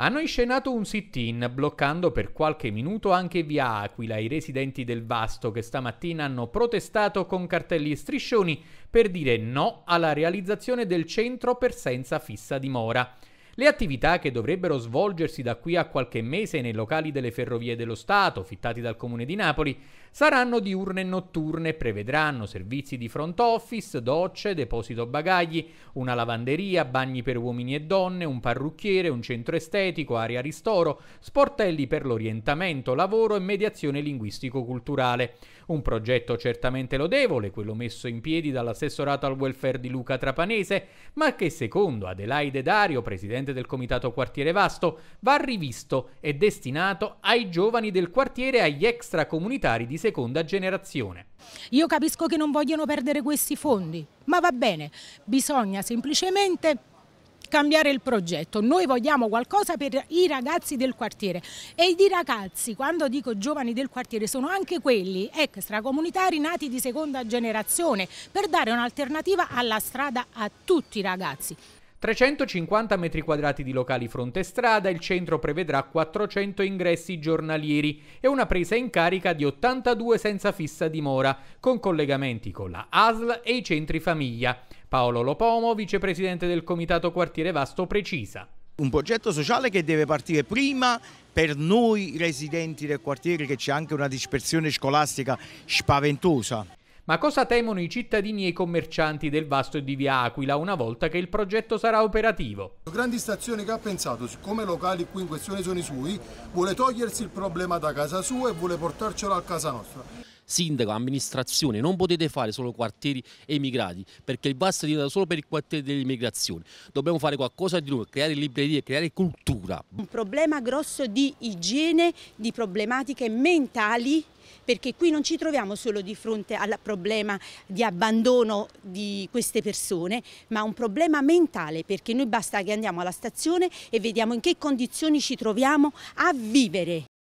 hanno inscenato un sit-in, bloccando per qualche minuto anche via Aquila i residenti del Vasto che stamattina hanno protestato con cartelli e striscioni per dire no alla realizzazione del centro per senza fissa dimora. Le attività che dovrebbero svolgersi da qui a qualche mese nei locali delle ferrovie dello Stato, fittati dal Comune di Napoli, saranno diurne e notturne e prevedranno servizi di front office, docce, deposito bagagli, una lavanderia, bagni per uomini e donne, un parrucchiere, un centro estetico, area ristoro, sportelli per l'orientamento, lavoro e mediazione linguistico-culturale. Un progetto certamente lodevole, quello messo in piedi dall'assessorato al welfare di Luca Trapanese, ma che secondo Adelaide Dario, presidente presidente del comitato Quartiere Vasto, va rivisto e destinato ai giovani del quartiere e agli extracomunitari di seconda generazione. Io capisco che non vogliono perdere questi fondi, ma va bene, bisogna semplicemente cambiare il progetto. Noi vogliamo qualcosa per i ragazzi del quartiere e i ragazzi, quando dico giovani del quartiere, sono anche quelli extracomunitari nati di seconda generazione per dare un'alternativa alla strada a tutti i ragazzi. 350 metri quadrati di locali fronte strada, il centro prevedrà 400 ingressi giornalieri e una presa in carica di 82 senza fissa dimora, con collegamenti con la ASL e i centri famiglia. Paolo Lopomo, vicepresidente del Comitato Quartiere Vasto, precisa. Un progetto sociale che deve partire prima per noi residenti del quartiere che c'è anche una dispersione scolastica spaventosa. Ma cosa temono i cittadini e i commercianti del vasto di Via Aquila una volta che il progetto sarà operativo? grande stazione che ha pensato, siccome i locali qui in questione sono i suoi, vuole togliersi il problema da casa sua e vuole portarcelo a casa nostra sindaco, amministrazione, non potete fare solo quartieri emigrati, perché il basso è diventato solo per il quartiere dell'immigrazione. Dobbiamo fare qualcosa di nuovo, creare librerie, creare cultura. Un problema grosso di igiene, di problematiche mentali perché qui non ci troviamo solo di fronte al problema di abbandono di queste persone, ma un problema mentale, perché noi basta che andiamo alla stazione e vediamo in che condizioni ci troviamo a vivere.